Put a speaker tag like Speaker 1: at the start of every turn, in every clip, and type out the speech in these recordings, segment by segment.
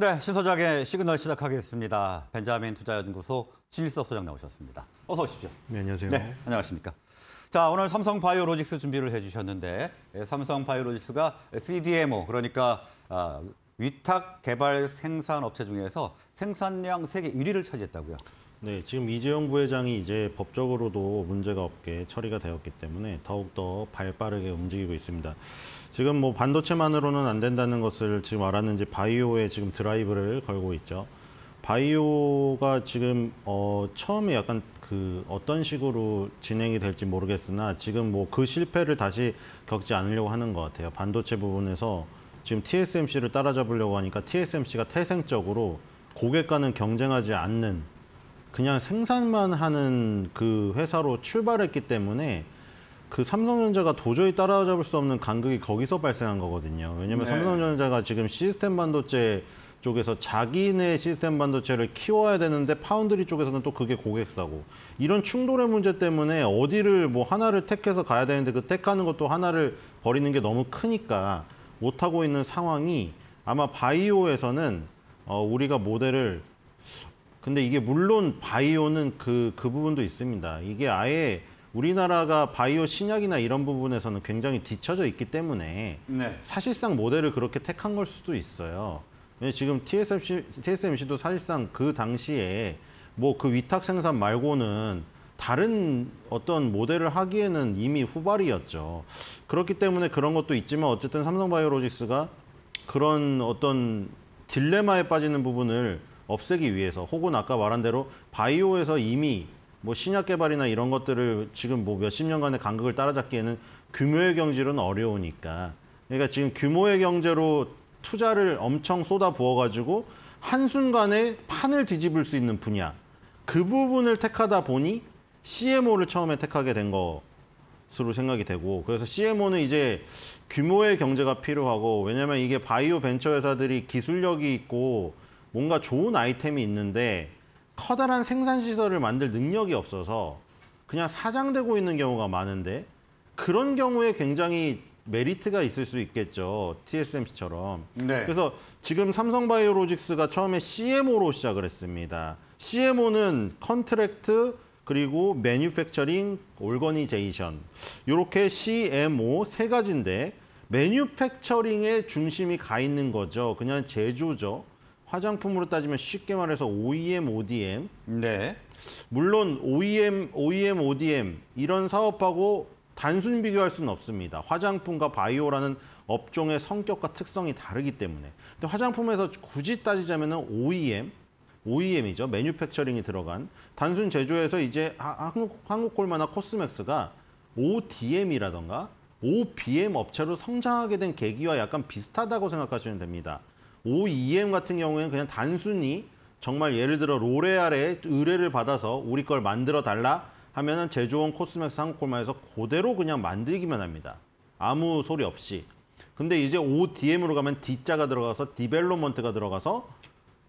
Speaker 1: 네, 신소작의 시그널 시작하겠습니다. 벤자민 투자연구소 신일섭 소장 나오셨습니다. 어서 오십시오. 네, 안녕하세요. 네, 안녕하십니까. 자, 오늘 삼성 바이오로직스 준비를 해주셨는데 예, 삼성 바이오로직스가 CDMO, 그러니까 아, 위탁 개발 생산 업체 중에서 생산량 세계 1위를 차지했다고요? 네, 지금 이재용 부회장이 이제
Speaker 2: 법적으로도 문제가 없게 처리가 되었기 때문에 더욱더 발빠르게 움직이고 있습니다. 지금 뭐 반도체만으로는 안 된다는 것을 지금 알았는지 바이오에 지금 드라이브를 걸고 있죠. 바이오가 지금 어, 처음에 약간 그 어떤 식으로 진행이 될지 모르겠으나 지금 뭐 그 실패를 다시 겪지 않으려고 하는 것 같아요. 반도체 부분에서 지금 TSMC를 따라잡으려고 하니까 TSMC가 태생적으로 고객과는 경쟁하지 않는 그냥 생산만 하는 그 회사로 출발했기 때문에 그 삼성전자가 도저히 따라잡을 수 없는 간극이 거기서 발생한 거거든요. 왜냐하면 네. 삼성전자가 지금 시스템 반도체 쪽에서 자기네 시스템 반도체를 키워야 되는데 파운드리 쪽에서는 또 그게 고객사고 이런 충돌의 문제 때문에 어디를 뭐 하나를 택해서 가야 되는데 그 택하는 것도 하나를 버리는 게 너무 크니까 못하고 있는 상황이 아마 바이오에서는 어, 우리가 모델을 근데 이게 물론 바이오는 그, 그 부분도 있습니다. 이게 아예 우리나라가 바이오 신약이나 이런 부분에서는 굉장히 뒤쳐져 있기 때문에 네. 사실상 모델을 그렇게 택한 걸 수도 있어요. 예, 지금 TSMC, TSMC도 사실상 그 당시에 뭐 그 위탁 생산 말고는 다른 어떤 모델을 하기에는 이미 후발이었죠. 그렇기 때문에 그런 것도 있지만 어쨌든 삼성바이오로직스가 그런 어떤 딜레마에 빠지는 부분을 없애기 위해서 혹은 아까 말한 대로 바이오에서 이미 뭐 신약 개발이나 이런 것들을 지금 뭐 몇십 년간의 간극을 따라잡기에는 규모의 경제로는 어려우니까. 그러니까 지금 규모의 경제로 투자를 엄청 쏟아 부어가지고 한순간에 판을 뒤집을 수 있는 분야. 그 부분을 택하다 보니 CMO를 처음에 택하게 된 것으로 생각이 되고 그래서 CMO는 이제 규모의 경제가 필요하고 왜냐면 이게 바이오 벤처 회사들이 기술력이 있고 뭔가 좋은 아이템이 있는데 커다란 생산시설을 만들 능력이 없어서 그냥 사장되고 있는 경우가 많은데 그런 경우에 굉장히 메리트가 있을 수 있겠죠. TSMC처럼. 네. 그래서 지금 삼성바이오로직스가 처음에 CMO로 시작을 했습니다. CMO는 컨트랙트 그리고 매뉴팩처링 올거니제이션 이렇게 CMO 세 가지인데 매뉴팩처링에 중심이 가 있는 거죠. 그냥 제조죠. 화장품으로 따지면 쉽게 말해서 OEM, ODM. 네. 물론 OEM, OEM, ODM 이런 사업하고 단순 비교할 수는 없습니다. 화장품과 바이오라는 업종의 성격과 특성이 다르기 때문에. 근데 화장품에서 굳이 따지자면 OEM, OEM이죠. 매뉴팩처링이 들어간 단순 제조에서 이제 한국, 한국 콜마나 코스맥스가 ODM이라던가 OBM 업체로 성장하게 된 계기와 약간 비슷하다고 생각하시면 됩니다. OEM 같은 경우에는 그냥 단순히 정말 예를 들어 로레알의 의뢰를 받아서 우리 걸 만들어 달라 하면은 제조원 코스맥스 한국콜마에서 그대로 그냥 만들기만 합니다. 아무 소리 없이. 근데 이제 ODM으로 가면 D자가 들어가서 디벨로먼트가 들어가서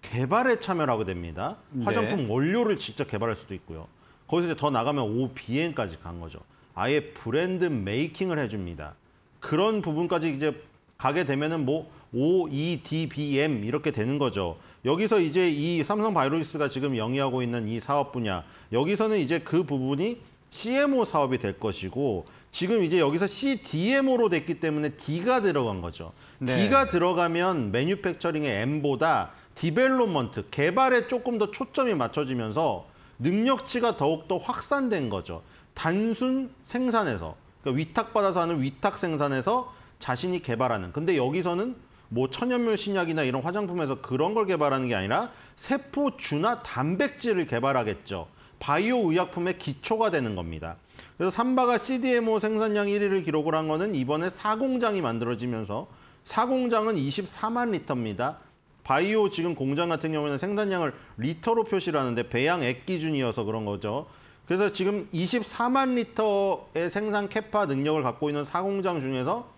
Speaker 2: 개발에 참여를 하게 됩니다. 네. 화장품 원료를 직접 개발할 수도 있고요. 거기서 이제 더 나가면 OBM까지 간 거죠. 아예 브랜드 메이킹을 해줍니다. 그런 부분까지 이제 가게 되면은 뭐 OEDBM 이렇게 되는 거죠. 여기서 이제 이 삼성 바이오리스가 지금 영위하고 있는 이 사업 분야 여기서는 이제 그 부분이 CMO 사업이 될 것이고 지금 이제 여기서 CDMO로 됐기 때문에 D가 들어간 거죠. 네. D가 들어가면 매뉴팩처링의 M보다 디벨롭먼트, 개발에 조금 더 초점이 맞춰지면서 능력치가 더욱더 확산된 거죠. 단순 생산에서, 그러니까 위탁받아서 하는 위탁 생산에서 자신이 개발하는. 근데 여기서는 뭐 천연물 신약이나 이런 화장품에서 그런 걸 개발하는 게 아니라 세포주나 단백질을 개발하겠죠. 바이오 의약품의 기초가 되는 겁니다. 그래서 삼바가 CDMO 생산량 1위를 기록을 한 거는 이번에 사공장이 만들어지면서 사공장은 24만 리터입니다. 바이오 지금 공장 같은 경우에는 생산량을 리터로 표시를 하는데 배양액 기준이어서 그런 거죠. 그래서 지금 24만 리터의 생산 캐파 능력을 갖고 있는 사공장 중에서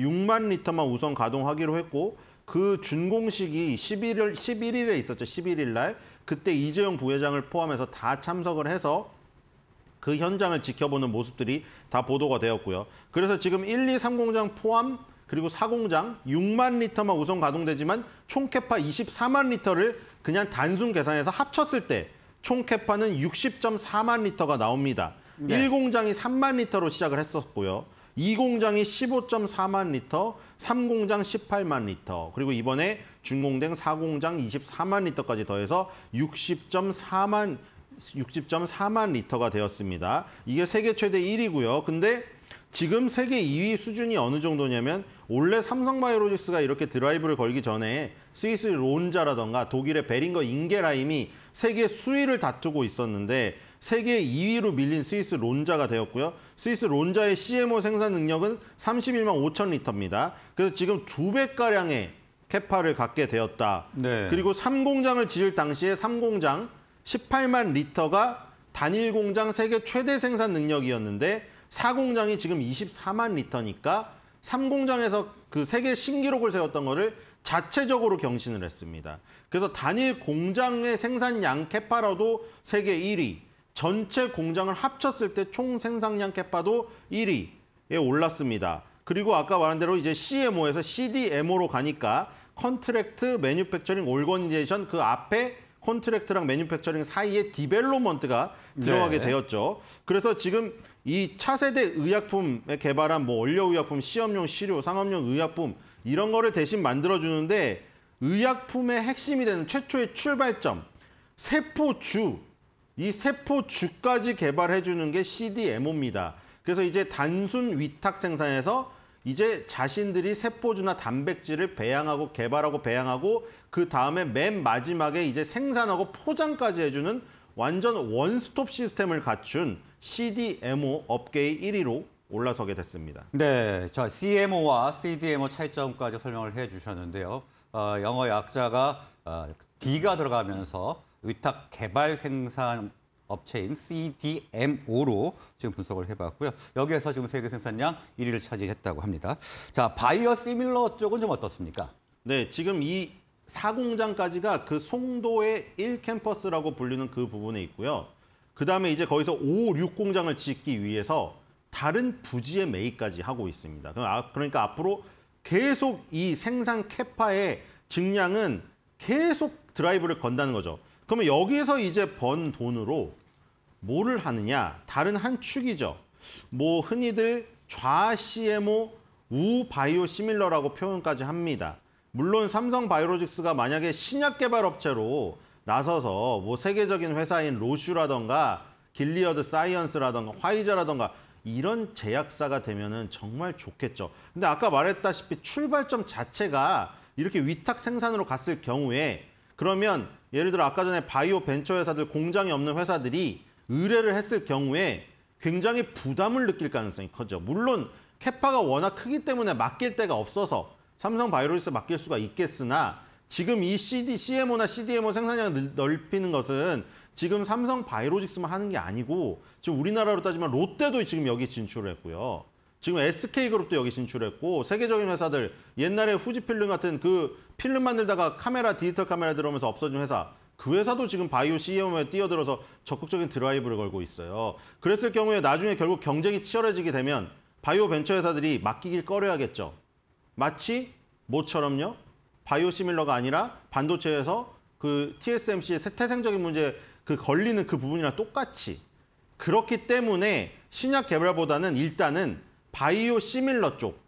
Speaker 2: 6만 리터만 우선 가동하기로 했고 그 준공식이 1 1월 11일에 있었죠. 11일 날. 그때 이재용 부회장을 포함해서 다 참석을 해서 그 현장을 지켜보는 모습들이 다 보도가 되었고요. 그래서 지금 1, 2, 3공장 포함 그리고 4공장 6만 리터만 우선 가동되지만 총 캐파 24만 리터를 그냥 단순 계산해서 합쳤을 때 총 캐파는 60.4만 리터가 나옵니다. 네. 1공장이 3만 리터로 시작을 했었고요. 2공장이 15.4만 리터, 3공장 18만 리터, 그리고 이번에 중공 d 4공장 24만 리터까지 더해서 60.4만 60.4만 리터가 되었습니다. 이게 세계 최대 1위고요. 근데 지금 세계 2위 수준이 어느 정도냐면 원래 삼성바이오로직스가 이렇게 드라이브를 걸기 전에 스위스 론자라던가 독일의 베링거 인게라임이 세계 수위를 다투고 있었는데 세계 2위로 밀린 스위스 론자가 되었고요. 스위스 론자의 CMO 생산 능력은 31만 5천 리터입니다. 그래서 지금 두 배가량의 캐파를 갖게 되었다. 네. 그리고 3공장을 지을 당시에 3공장 18만 리터가 단일 공장 세계 최대 생산 능력이었는데 4공장이 지금 24만 리터니까 3공장에서 그 세계 신기록을 세웠던 거를 자체적으로 경신을 했습니다. 그래서 단일 공장의 생산량 캐파라도 세계 1위, 전체 공장을 합쳤을 때 총 생산량 캐파도 1위에 올랐습니다. 그리고 아까 말한 대로 이제 CMO에서 CDMO로 가니까 컨트랙트 매뉴팩처링 올거니제이션 그 앞에 컨트랙트랑 매뉴팩처링 사이에 디벨로먼트가 네. 들어가게 네. 되었죠. 그래서 지금 이 차세대 의약품에 개발한 뭐 원료의약품, 시험용 시료, 상업용 의약품 이런 거를 대신 만들어주는데 의약품의 핵심이 되는 최초의 출발점, 세포주, 이 세포주까지 개발해주는 게 CDMO입니다. 그래서 이제 단순 위탁 생산에서 이제 자신들이 세포주나 단백질을 배양하고 개발하고 배양하고 그 다음에 맨 마지막에 이제 생산하고 포장까지 해주는 완전 원스톱 시스템을 갖춘
Speaker 1: CDMO 업계의 1위로 올라서게 됐습니다. 네, 자 CMO와 CDMO 차이점까지 설명을 해주셨는데요. 어, 영어 약자가 어, D가 들어가면서 위탁 개발 생산 업체인 CDMO로 지금 분석을 해봤고요. 여기에서 지금 세계 생산량 1위를 차지했다고 합니다. 자, 바이어 시밀러 쪽은 좀 어떻습니까? 네, 지금 이 사공장까지가 그
Speaker 2: 송도의 1캠퍼스라고 불리는 그 부분에 있고요. 그다음에 이제 거기서 5, 6공장을 짓기 위해서 다른 부지의 매입까지 하고 있습니다. 아, 그러니까 앞으로 계속 이 생산 캐파의 증량은 계속 드라이브를 건다는 거죠. 그러면 여기서 에 이제 번 돈으로 뭐를 하느냐? 다른 한 축이죠. 뭐 흔히들 좌 CMO, 우 바이오 시밀러라고 표현까지 합니다. 물론 삼성 바이오로직스가 만약에 신약 개발 업체로 나서서 뭐 세계적인 회사인 로슈라던가 길리어드 사이언스라던가 화이자라던가 이런 제약사가 되면은 정말 좋겠죠. 근데 아까 말했다시피 출발점 자체가 이렇게 위탁 생산으로 갔을 경우에 그러면 예를 들어 아까 전에 바이오 벤처 회사들 공장이 없는 회사들이 의뢰를 했을 경우에 굉장히 부담을 느낄 가능성이 커져. 물론 캐파가 워낙 크기 때문에 맡길 데가 없어서 삼성 바이오리직스 맡길 수가 있겠으나 지금 이 CD, CMO나 CDMO 생산량을 넓히는 것은 지금 삼성 바이오로직스만 하는 게 아니고 지금 우리나라로 따지면 롯데도 지금 여기 진출을 했고요. 지금 SK그룹도 여기 진출했고 세계적인 회사들 옛날에 후지필름 같은 그 필름 만들다가 카메라 디지털 카메라 들어오면서 없어진 회사 그 회사도 지금 바이오 CMO에 뛰어들어서 적극적인 드라이브를 걸고 있어요. 그랬을 경우에 나중에 결국 경쟁이 치열해지게 되면 바이오 벤처 회사들이 맡기길 꺼려야겠죠 마치 모처럼요. 바이오 시밀러가 아니라 반도체에서 그 TSMC의 태생적인 문제 그 걸리는 그 부분이랑 똑같이 그렇기 때문에 신약 개발보다는 일단은 바이오 시밀러 쪽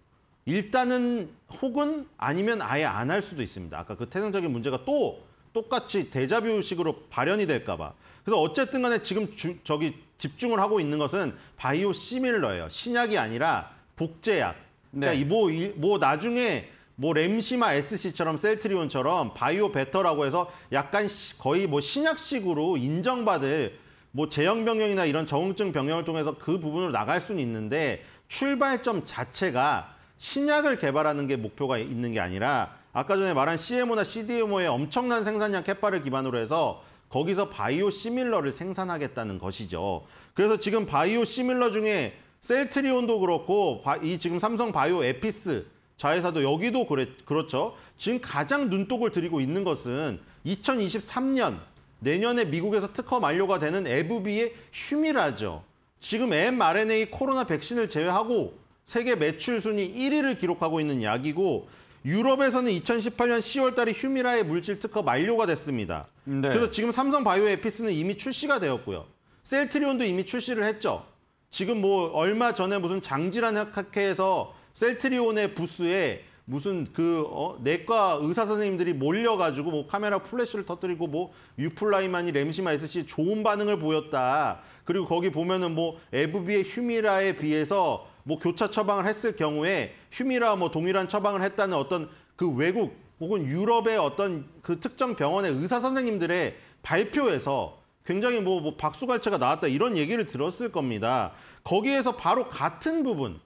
Speaker 2: 일단은 혹은 아니면 아예 안 할 수도 있습니다. 아까 그 태생적인 문제가 또 똑같이 대자뷰식으로 발현이 될까 봐. 그래서 어쨌든 간에 지금 주, 저기 집중을 하고 있는 것은 바이오 시밀러예요. 신약이 아니라 복제약. 그러니까 네. 뭐, 뭐 나중에 뭐 램시마 SC처럼 셀트리온처럼 바이오 베터라고 해서 약간 거의 뭐 신약식으로 인정받을 뭐 제형 병형이나 이런 저응증 병형을 통해서 그 부분으로 나갈 수는 있는데 출발점 자체가 신약을 개발하는 게 목표가 있는 게 아니라 아까 전에 말한 CMO나 CDMO의 엄청난 생산량 캐파를 기반으로 해서 거기서 바이오 시밀러를 생산하겠다는 것이죠. 그래서 지금 바이오 시밀러 중에 셀트리온도 그렇고 이 지금 삼성 바이오 에피스 자회사도 여기도 그래, 그렇죠. 지금 가장 눈독을 들이고 있는 것은 2023년 내년에 미국에서 특허 만료가 되는 에브비의 휴미라죠. 지금 mRNA 코로나 백신을 제외하고 세계 매출 순위 1위를 기록하고 있는 약이고 유럽에서는 2018년 10월 달에 휴미라의 물질 특허 만료가 됐습니다. 네. 그래서 지금 삼성바이오 에피스는 이미 출시가 되었고요. 셀트리온도 이미 출시를 했죠. 지금 뭐 얼마 전에 무슨 장질환 학회에서 셀트리온의 부스에 무슨 그 어, 내과 의사 선생님들이 몰려가지고 뭐 카메라 플래시를 터뜨리고 뭐 유플라이만이 램시마 SC 좋은 반응을 보였다. 그리고 거기 보면은 뭐 에브비의 휴미라에 비해서 뭐 교차 처방을 했을 경우에 휴미라 뭐 동일한 처방을 했다는 어떤 그 외국 혹은 유럽의 어떤 그 특정 병원의 의사 선생님들의 발표에서 굉장히 뭐, 뭐 박수갈채가 나왔다 이런 얘기를 들었을 겁니다. 거기에서 바로 같은 부분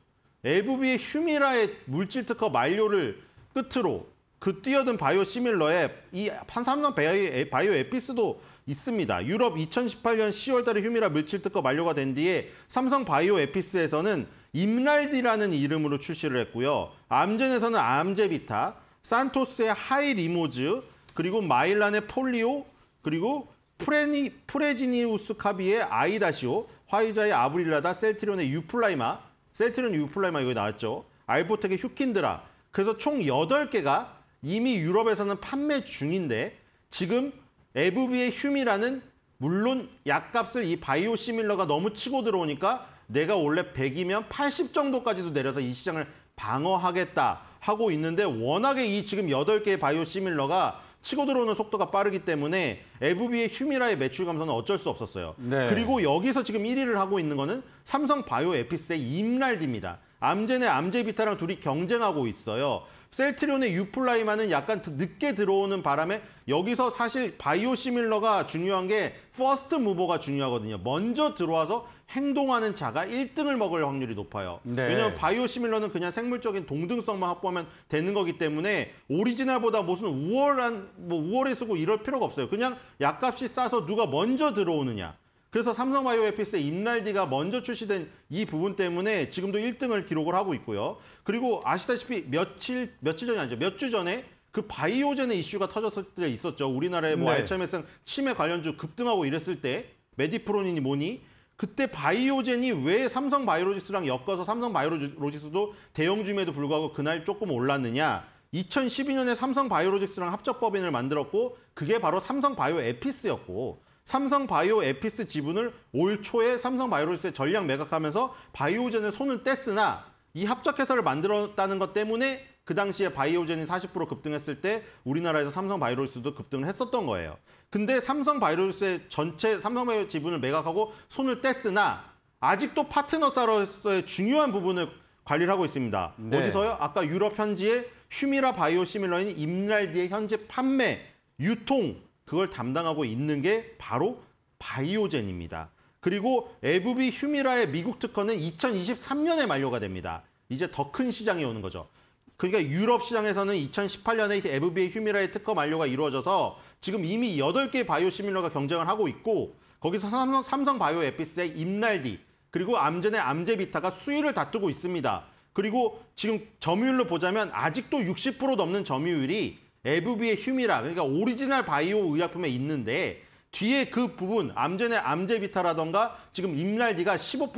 Speaker 2: LVB의 휴미라의 물질 특허 만료를 끝으로 그 뛰어든 바이오 시밀러에 이 판삼성 바이오 에피스도 있습니다. 유럽 2018년 10월 달에 휴미라 물질 특허 만료가 된 뒤에 삼성 바이오 에피스에서는 임날디라는 이름으로 출시를 했고요. 암젠에서는 암제비타, 산토스의 하이 리모즈, 그리고 마일란의 폴리오, 그리고 프레니, 프레지니우스 카비의 아이다시오, 화이자의 아브릴라다, 셀트리온의 유플라이마, 셀트리온 유플라이마 이거 나왔죠. 알보텍의 휴킨드라. 그래서 총 8개가 이미 유럽에서는 판매 중인데 지금 에브비의 휴미라는 물론 약값을 이 바이오시밀러가 너무 치고 들어오니까 내가 원래 100이면 80 정도까지도 내려서 이 시장을 방어하겠다 하고 있는데 워낙에 이 지금 8개의 바이오 시밀러가 치고 들어오는 속도가 빠르기 때문에 에브비의 휴미라의 매출 감소는 어쩔 수 없었어요. 네. 그리고 여기서 지금 1위를 하고 있는 거는 삼성 바이오 에피스의 임랄디입니다. 암젠의 암제비타랑 둘이 경쟁하고 있어요. 셀트리온의 유플라이마는 약간 늦게 들어오는 바람에 여기서 사실 바이오 시밀러가 중요한 게 퍼스트 무버가 중요하거든요. 먼저 들어와서 행동하는 자가 1등을 먹을 확률이 높아요. 네. 왜냐하면 바이오 시밀러는 그냥 생물적인 동등성만 확보하면 되는 거기 때문에 오리지널보다 무슨 우월한 뭐 우월해 쓰고 이럴 필요가 없어요. 그냥 약값이 싸서 누가 먼저 들어오느냐. 그래서 삼성바이오 에피스의 인날디가 먼저 출시된 이 부분 때문에 지금도 1등을 기록을 하고 있고요. 그리고 아시다시피 며칠 며칠 전이 아니죠. 몇 주 전에 그 바이오젠의 이슈가 터졌을 때 있었죠. 우리나라의 뭐 네. 알츠하이머성 치매 관련주 급등하고 이랬을 때 메디프로닌이 뭐니 그때 바이오젠이 왜 삼성 바이오로직스랑 엮어서 삼성 바이오로직스도 대형주임에도 불구하고 그날 조금 올랐느냐. 2012년에 삼성 바이오로직스랑 합작법인을 만들었고 그게 바로 삼성 바이오 에피스였고 삼성바이오 에피스 지분을 올 초에 삼성바이오로스에 전량 매각하면서 바이오젠의 손을 뗐으나 이 합작회사를 만들었다는 것 때문에 그 당시에 바이오젠이 40% 급등했을 때 우리나라에서 삼성바이오로스도 급등을 했었던 거예요. 근데 삼성바이오로스의 전체 삼성바이오 지분을 매각하고 손을 뗐으나 아직도 파트너사로서의 중요한 부분을 관리를 하고 있습니다. 네. 어디서요? 아까 유럽 현지의 휴미라 바이오 시밀러인 임랄디의 현재 판매, 유통, 그걸 담당하고 있는 게 바로 바이오젠입니다. 그리고 에브비 휴미라의 미국 특허는 2023년에 만료가 됩니다. 이제 더 큰 시장이 오는 거죠. 그러니까 유럽 시장에서는 2018년에 에브비 휴미라의 특허 만료가 이루어져서 지금 이미 8개 의 바이오시밀러가 경쟁을 하고 있고 거기서 삼성, 삼성 바이오 에피스의 임날디 그리고 암젠의 암제비타가 수위를 다투고 있습니다. 그리고 지금 점유율로 보자면 아직도 60% 넘는 점유율이 에브비의 휴미라 그러니까 오리지널 바이오 의약품에 있는데 뒤에 그 부분 암전의 암제비타라던가 지금 임날디가 15%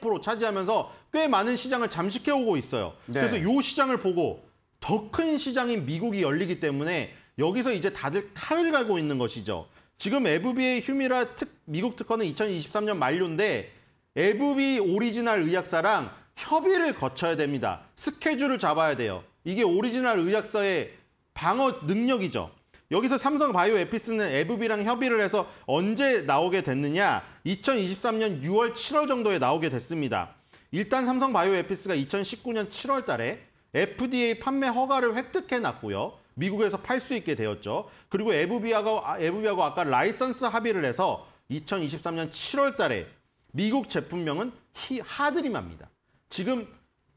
Speaker 2: 16% 차지하면서 꽤 많은 시장을 잠식해 오고 있어요. 네. 그래서 요 시장을 보고 더 큰 시장인 미국이 열리기 때문에 여기서 이제 다들 칼을 갈고 있는 것이죠. 지금 에브비의 휴미라 특, 미국 특허는 2023년 만료인데 에브비 오리지널 의약사랑 협의를 거쳐야 됩니다. 스케줄을 잡아야 돼요. 이게 오리지널 의약서에 방어 능력이죠. 여기서 삼성바이오 에피스는 에브비랑 협의를 해서 언제 나오게 됐느냐? 2023년 6월 7월 정도에 나오게 됐습니다. 일단 삼성바이오 에피스가 2019년 7월 달에 FDA 판매 허가를 획득해 놨고요. 미국에서 팔 수 있게 되었죠. 그리고 에브비아가 에브비아가 아까 라이선스 합의를 해서 2023년 7월 달에 미국 제품명은 히, 하드림합니다. 지금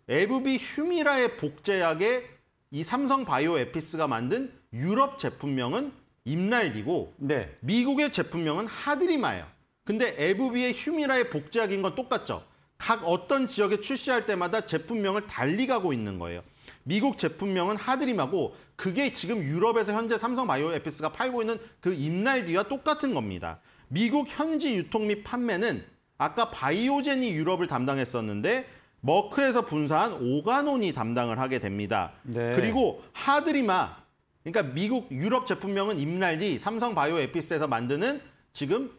Speaker 2: 에브비 휴미라의 복제약에 이 삼성바이오 에피스가 만든 유럽 제품명은 임랄디고 네. 미국의 제품명은 하드리마예요. 근데 에브비의 휴미라의 복제약인 건 똑같죠. 각 어떤 지역에 출시할 때마다 제품명을 달리 가고 있는 거예요. 미국 제품명은 하드리마고 그게 지금 유럽에서 현재 삼성 바이오 에피스가 팔고 있는 그 임날디와 똑같은 겁니다. 미국 현지 유통 및 판매는 아까 바이오젠이 유럽을 담당했었는데 머크에서 분사한 오가논이 담당을 하게 됩니다. 네. 그리고 하드리마, 그러니까 미국 유럽 제품명은 임날디 삼성바이오 에피스에서 만드는 지금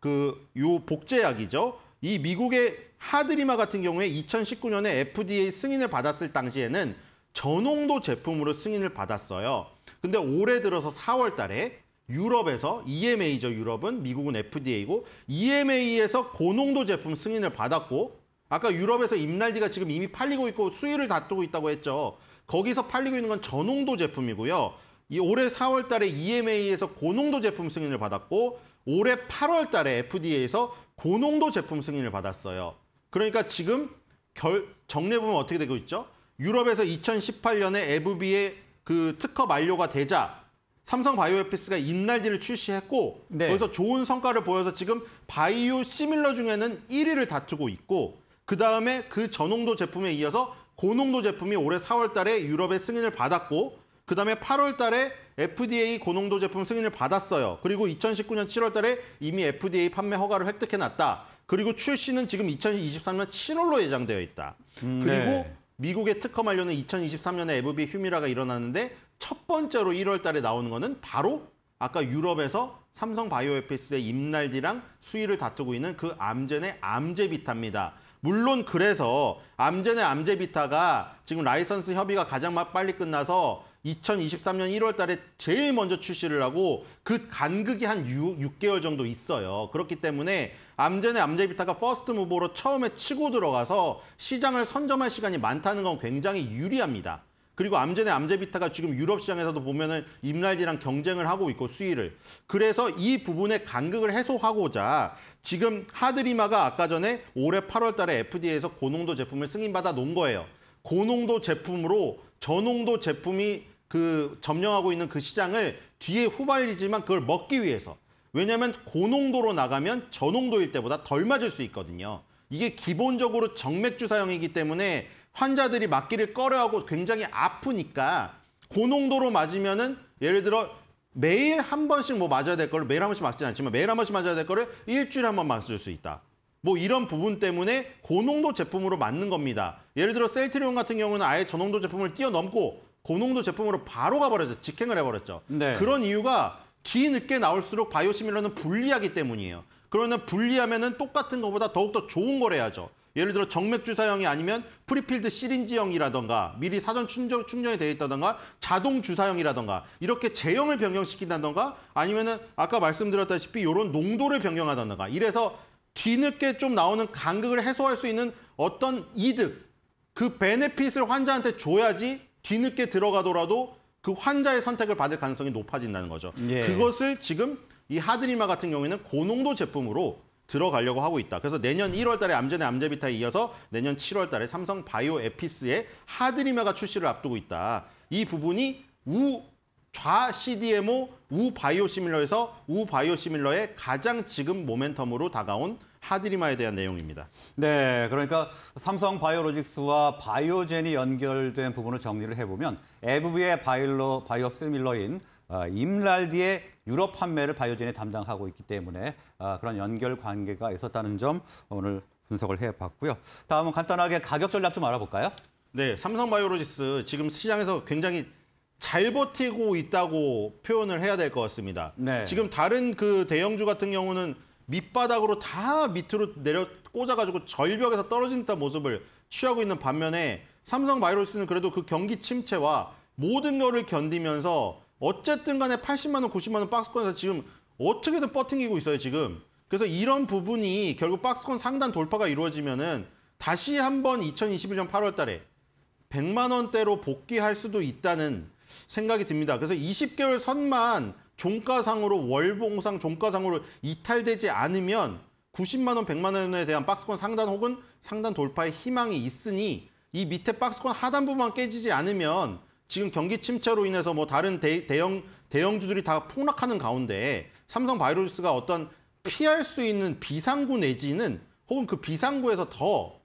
Speaker 2: 그 요 복제약이죠. 이 미국의 하드리마 같은 경우에 2019년에 FDA 승인을 받았을 당시에는 전홍도 제품으로 승인을 받았어요. 근데 올해 들어서 4월 달에 유럽에서 EMA죠. 유럽은 미국은 FDA고 EMA에서 고농도 제품 승인을 받았고 아까 유럽에서 임날디가 지금 이미 팔리고 있고 수위를 다투고 있다고 했죠. 거기서 팔리고 있는 건 저농도 제품이고요. 이 올해 4월 달에 EMA에서 고농도 제품 승인을 받았고 올해 8월 달에 FDA에서 고농도 제품 승인을 받았어요. 그러니까 지금 결, 정해 보면 어떻게 되고 있죠? 유럽에서 2018년에 FB의 그 특허 만료가 되자 삼성 바이오에피스가 임날디를 출시했고 네. 거기서 좋은 성과를 보여서 지금 바이오 시밀러 중에는 1위를 다투고 있고 그 다음에 그 저농도 제품에 이어서 고농도 제품이 올해 4월 달에 유럽의 승인을 받았고 그 다음에 8월 달에 FDA 고농도 제품 승인을 받았어요. 그리고 2019년 7월 달에 이미 FDA 판매 허가를 획득해놨다. 그리고 출시는 지금 2023년 7월로 예정되어 있다.
Speaker 1: 음, 네. 그리고 네.
Speaker 2: 미국의 특허 만료는 2023년에 에브비 휴미라가 일어났는데첫 번째로 1월 달에 나오는 거는 바로 아까 유럽에서 삼성 바이오에피스의 임날디랑 수위를 다투고 있는 그 암젠의 암제비타입니다. 물론 그래서 암젠의 암제비타가 지금 라이선스 협의가 가장 막 빨리 끝나서 2023년 1월 달에 제일 먼저 출시를 하고 그 간극이 한 6, 개월 정도 있어요. 그렇기 때문에 암젠의 암제비타가 퍼스트 무보로 처음에 치고 들어가서 시장을 선점할 시간이 많다는 건 굉장히 유리합니다. 그리고 암젠의 암제비타가 지금 유럽 시장에서도 보면은 임라이지랑 경쟁을 하고 있고 수위를. 그래서 이 부분의 간극을 해소하고자 지금 하드리마가 아까 전에 올해 8월 달에 FDA에서 고농도 제품을 승인받아 놓은 거예요. 고농도 제품으로 저농도 제품이 그 점령하고 있는 그 시장을 뒤에 후발이지만 그걸 먹기 위해서. 왜냐면 고농도로 나가면 저농도일 때보다 덜 맞을 수 있거든요. 이게 기본적으로 정맥주 사용이기 때문에 환자들이 맞기를 꺼려하고 굉장히 아프니까 고농도로 그 맞으면은 예를 들어 매일 한 번씩 뭐 맞아야 될 거를 매일 한 번씩 맞지는 않지만 매일 한 번씩 맞아야 될 거를 일주일에 한 번 맞을 수 있다. 뭐 이런 부분 때문에 고농도 그 제품으로 맞는 겁니다. 예를 들어 셀트리온 같은 경우는 아예 저농도 제품을 뛰어넘고 고농도 그 제품으로 바로 가버렸죠. 직행을 해버렸죠. 네. 그런 이유가 뒤늦게 나올수록 바이오시밀러는 불리하기 때문이에요. 그러면 불리하면은 똑같은 것보다 더욱더 좋은 걸 해야죠. 예를 들어 정맥주사형이 아니면 프리필드 시린지형이라던가 미리 사전 충전, 충전이 되어 있다던가 자동 주사형이라던가 이렇게 제형을 변경시킨다던가 아니면은 아까 말씀드렸다시피 이런 농도를 변경하다던가 이래서 뒤늦게 좀 나오는 간극을 해소할 수 있는 어떤 이득 그 베네핏을 환자한테 줘야지 뒤늦게 들어가더라도 그 환자의 선택을 받을 가능성이 높아진다는 거죠. 예. 그것을 지금 이 하드리마 같은 경우에는 고농도 제품으로 들어가려고 하고 있다. 그래서 내년 1월 달에 암전의 암제비타에 이어서 내년 7월 달에 삼성 바이오 에피스의 하드리마가 출시를 앞두고 있다. 이 부분이 우 좌 CDMO 우 바이오시밀러에서 우 바이오시밀러의 가장 지금 모멘텀으로 다가온 하드리마에 대한 내용입니다.
Speaker 1: 네, 그러니까 삼성 바이오로직스와 바이오젠이 연결된 부분을 정리를 해보면 에브비의 바이오, 바이오시밀러인 아, 임랄디의 유럽 판매를 바이오젠에 담당하고 있기 때문에 아, 그런 연결 관계가 있었다는 점 오늘 분석을 해봤고요. 다음은 간단하게 가격 전략 좀 알아볼까요? 네, 삼성바이오로지스 지금 시장에서
Speaker 2: 굉장히 잘 버티고 있다고 표현을 해야 될 것 같습니다. 네. 지금 다른 그 대형주 같은 경우는 밑바닥으로 다 밑으로 내려 꽂아가지고 절벽에서 떨어진 다 모습을 취하고 있는 반면에 삼성 바이오로지스는 그래도 그 경기 침체와 모든 거를 견디면서 어쨌든 간에 80만 원, 90만 원 박스권에서 지금 어떻게든 버팅기고 있어요, 지금. 그래서 이런 부분이 결국 박스권 상단 돌파가 이루어지면은 다시 한번 2021년 8월 달에 100만 원대로 복귀할 수도 있다는 생각이 듭니다. 그래서 20개월 선만 종가상으로 월봉상 종가상으로 이탈되지 않으면 90만 원, 100만 원에 대한 박스권 상단 혹은 상단 돌파의 희망이 있으니 이 밑에 박스권 하단부만 깨지지 않으면 지금 경기 침체로 인해서 뭐 다른 대, 대형 대형주들이 다 폭락하는 가운데 삼성 바이러스가 어떤 피할 수 있는 비상구 내지는 혹은 그 비상구에서 더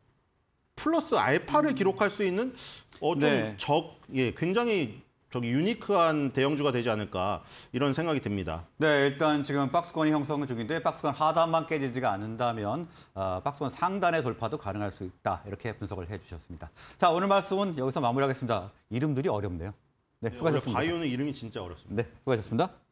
Speaker 2: 플러스 알파를 음. 기록할 수 있는 어좀 네. 적, 예,
Speaker 1: 굉장히 저기 유니크한 대형주가 되지 않을까 이런 생각이 듭니다. 네, 일단 지금 박스권이 형성 중인데 박스권 하단만 깨지지가 않는다면 어, 박스권 상단의 돌파도 가능할 수 있다 이렇게 분석을 해주셨습니다. 자, 오늘 말씀은 여기서 마무리하겠습니다. 이름들이 어렵네요. 네, 예, 수고하셨습니다. 바이오는
Speaker 2: 이름이 진짜 어렵습니다.
Speaker 1: 네, 수고하셨습니다.